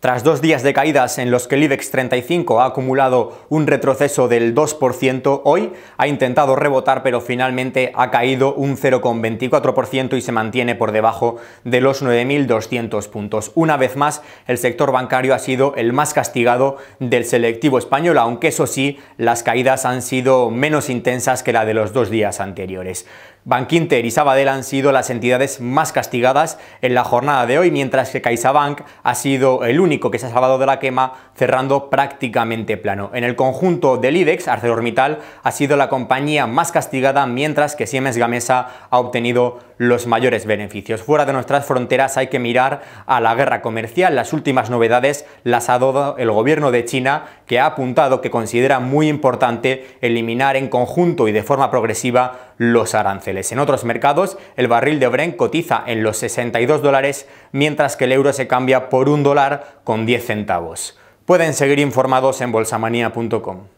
Tras dos días de caídas en los que el IBEX 35 ha acumulado un retroceso del 2%, hoy ha intentado rebotar pero finalmente ha caído un 0,24% y se mantiene por debajo de los 9.200 puntos. Una vez más, el sector bancario ha sido el más castigado del selectivo español, aunque eso sí, las caídas han sido menos intensas que la de los dos días anteriores. Bankinter y Sabadell han sido las entidades más castigadas en la jornada de hoy, mientras que CaixaBank ha sido el único que se ha salvado de la quema, cerrando prácticamente plano. En el conjunto del IDEX, ArcelorMittal ha sido la compañía más castigada, mientras que Siemens Gamesa ha obtenido los mayores beneficios. Fuera de nuestras fronteras hay que mirar a la guerra comercial. Las últimas novedades las ha dado el gobierno de China, que ha apuntado que considera muy importante eliminar en conjunto y de forma progresiva los aranceles. En otros mercados, el barril de Brent cotiza en los 62 dólares, mientras que el euro se cambia por un dólar con 10 centavos. Pueden seguir informados en bolsamanía.com.